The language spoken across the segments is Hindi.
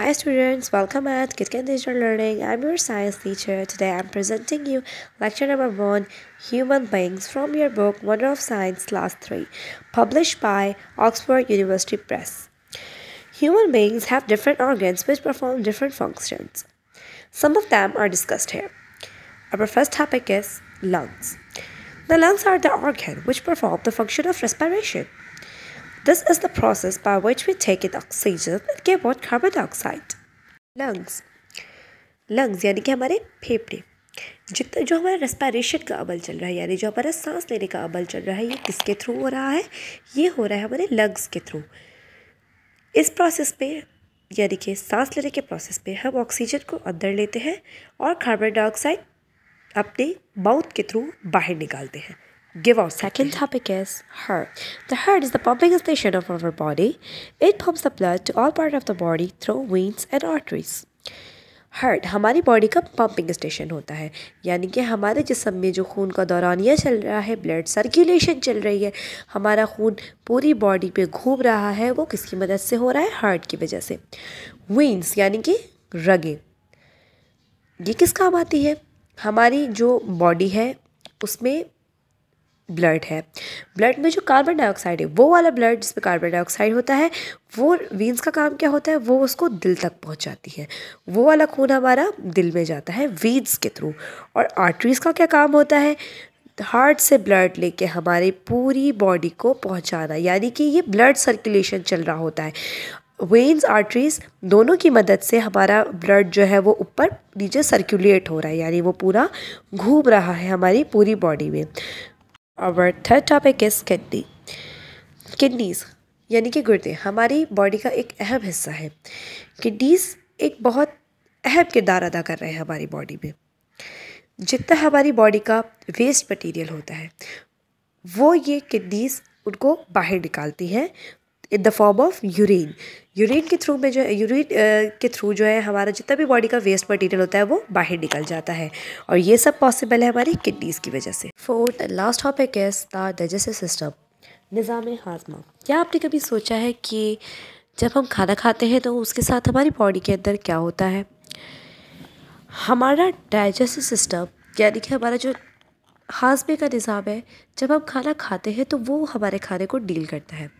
Hi students, welcome at KitKat Digital Learning. I'm your science teacher. Today I'm presenting you lecture number 1, Human Beings from your book Wonder of Science Class 3, published by Oxford University Press. Human beings have different organs which perform different functions. Some of them are discussed here. Our first topic is lungs. The lungs are the organ which perform the function of respiration. This is the process by which we take in oxygen and give out carbon dioxide lungs lungs यानी कि हमारे फेफड़े जितना जो हमारा रेस्पायरेशन का अमल चल रहा है यानी जो हमारा सांस लेने का अमल चल रहा है ये किसके थ्रू हो रहा है ये हो रहा है हमारे लंग्स के थ्रू इस प्रोसेस पे यानी कि सांस लेने के प्रोसेस पे हम ऑक्सीजन को अंदर लेते हैं और कार्बन डाइऑक्साइड अपने माउथ के थ्रू बाहर निकालते हैं give our second topic is heart. The heart is the pumping station of our body. It pumps the blood to all part of the body through veins and arteries. Heart हमारी बॉडी का पंपिंग स्टेशन होता है यानी कि हमारे जिसम में जो खून का दौरानिया चल रहा है ब्लड सर्कुलेशन चल रही है हमारा खून पूरी बॉडी पे घूम रहा है वो किसकी मदद से हो रहा है हार्ट की वजह से वीन्स यानी कि रगे ये किस काम आती है हमारी जो बॉडी है उसमें ब्लड है ब्लड में जो कार्बन डाइऑक्साइड है वो वाला ब्लड जिसमें कार्बन डाइऑक्साइड होता है वो वीन्स का काम क्या होता है वो उसको दिल तक पहुंचाती है वो वाला खून हमारा दिल में जाता है वीन्स के थ्रू और आर्टरीज़ का क्या काम होता है हार्ट से ब्लड लेके हमारे पूरी बॉडी को पहुंचाना यानी कि ये ब्लड सर्कुलेशन चल रहा होता है वेन्स आर्टरीज दोनों की मदद से हमारा ब्लड जो है वो ऊपर नीचे सर्कुलेट हो रहा है यानी वो पूरा घूम रहा है हमारी पूरी बॉडी में और third topic is kidney kidneys यानी कि गुर्दे हमारी बॉडी का एक अहम हिस्सा है किडनीज़ एक बहुत अहम किरदार अदा कर रहे हैं हमारी बॉडी में जितना हमारी बॉडी का वेस्ट मटेरियल होता है वो ये किडनीस उनको बाहर निकालती हैं in the form of urine urine के थ्रू में जो है यूरिन के थ्रू जो है हमारा जितना भी बॉडी का वेस्ट मटेरियल होता है वो बाहर निकल जाता है और ये सब पॉसिबल है हमारी किडनीज़ की वजह से fourth last topic is the digestive system निज़ाम हाजमा क्या आपने कभी सोचा है कि जब हम खाना खाते हैं तो उसके साथ हमारी बॉडी के अंदर क्या होता है हमारा डाइजेस्टिव सिस्टम यानी कि हमारा जो हाजमे का निज़ाम है जब हम खाना खाते हैं तो वो हमारे खाने को डील करता है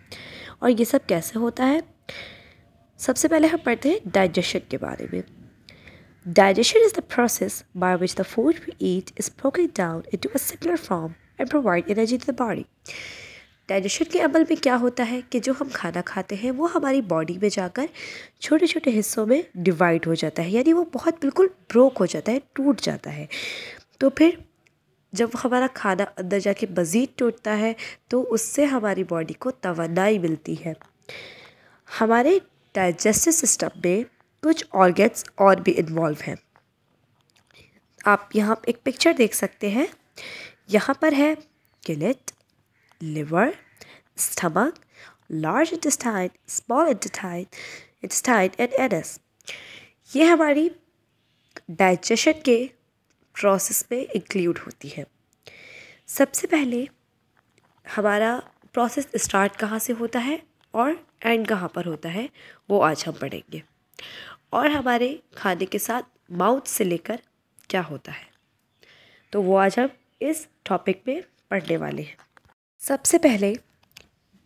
और ये सब कैसे होता है सबसे पहले हम पढ़ते हैं डाइजेशन के बारे में digestion is the process by which the food we eat is broken down into to simpler form and provide energy to the body digestion के अमल में क्या होता है कि जो हम खाना खाते हैं वो हमारी बॉडी में जाकर छोटे छोटे हिस्सों में डिवाइड हो जाता है यानी वो बहुत बिल्कुल ब्रोक हो जाता है टूट जाता है तो फिर जब हमारा खाना अंदर जाके मज़ीद टूटता है तो उससे हमारी बॉडी को तोनाई मिलती है हमारे डाइजेस्टिव सिस्टम में कुछ ऑर्गेन्स और भी इन्वॉल्व हैं आप यहाँ एक पिक्चर देख सकते हैं यहाँ पर है gullet liver stomach large intestine small intestine intestine and anus ये हमारी डाइजेशन के प्रोसेस में इंक्लूड होती है सबसे पहले हमारा प्रोसेस स्टार्ट कहाँ से होता है और एंड कहाँ पर होता है वो आज हम पढ़ेंगे और हमारे खाने के साथ माउथ से लेकर क्या होता है तो वो आज हम इस टॉपिक में पढ़ने वाले हैं सबसे पहले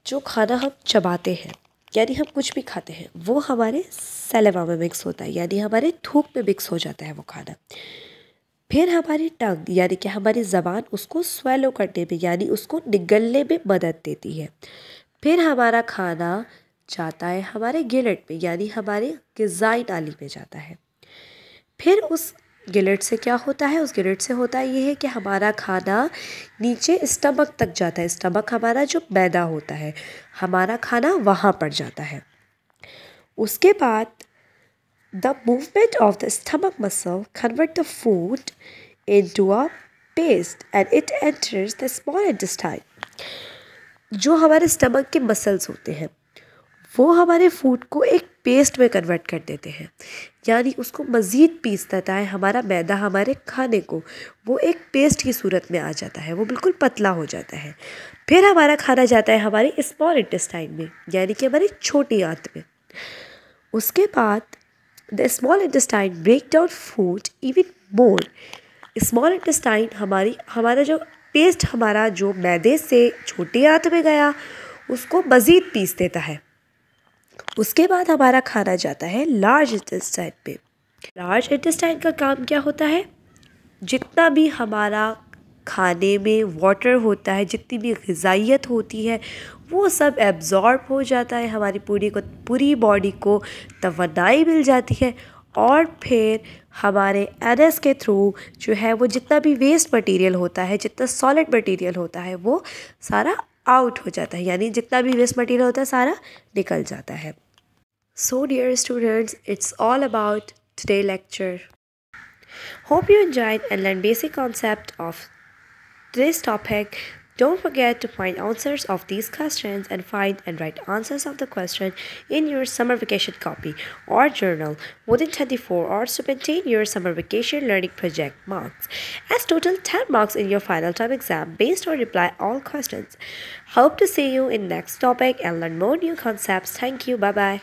जो खाना हम चबाते हैं यानी हम कुछ भी खाते हैं वो हमारे सलेवा में मिक्स होता है यानी हमारे थूक में मिक्स हो जाता है वो खाना फिर हमारी टंग यानी कि हमारी ज़बान उसको स्वेलो करने में यानी उसको निगलने में मदद देती है फिर हमारा खाना जाता है हमारे गिलट में यानी हमारे गज़ाई नाली में जाता है फिर उस गिलट से क्या होता है उस गिलट से होता ये है कि हमारा खाना नीचे स्टमक तक जाता है स्टमक हमारा जो मैदा होता है हमारा खाना वहाँ पर जाता है उसके बाद The movement of the stomach muscle convert the food into a paste and it enters the small intestine. जो हमारे स्टमक के मसल्स होते हैं वो हमारे फूड को एक पेस्ट में कन्वर्ट कर देते हैं यानी उसको मज़ीद पीस देता है हमारा मैदा हमारे खाने को वो एक पेस्ट की सूरत में आ जाता है वो बिल्कुल पतला हो जाता है फिर हमारा खाना जाता है हमारे स्मॉल इंटेस्टाइन में यानी कि हमारी छोटी आंत में उसके बाद the small intestine break down food even more small intestine हमारी हमारा जो पेस्ट हमारा जो मैदे से छोटे आंत में गया उसको मज़ीद पीस देता है उसके बाद हमारा खाना जाता है लार्ज इंटेस्टाइन पे लार्ज इंटेस्टाइन का काम क्या होता है जितना भी हमारा खाने में वाटर होता है जितनी भी गजाइत होती है वो सब एब्ज़ॉर्ब हो जाता है हमारी पूरी को पूरी बॉडी को तोनाई मिल जाती है और फिर हमारे एन के थ्रू जो है वो जितना भी वेस्ट मटेरियल होता है जितना सॉलिड मटेरियल होता है वो सारा आउट हो जाता है यानी जितना भी वेस्ट मटेरियल होता है सारा निकल जाता है so dear students it's all about today lecture hope you enjoy and learn basic concept of today's topic. Don't forget to find answers of these questions and find and write answers of the question in your summer vacation copy or journal within 24 hours to maintain your summer vacation learning project marks as total 10 marks in your final term exam based on reply all questions. Hope to see you in next topic and learn more new concepts. Thank you. Bye-bye.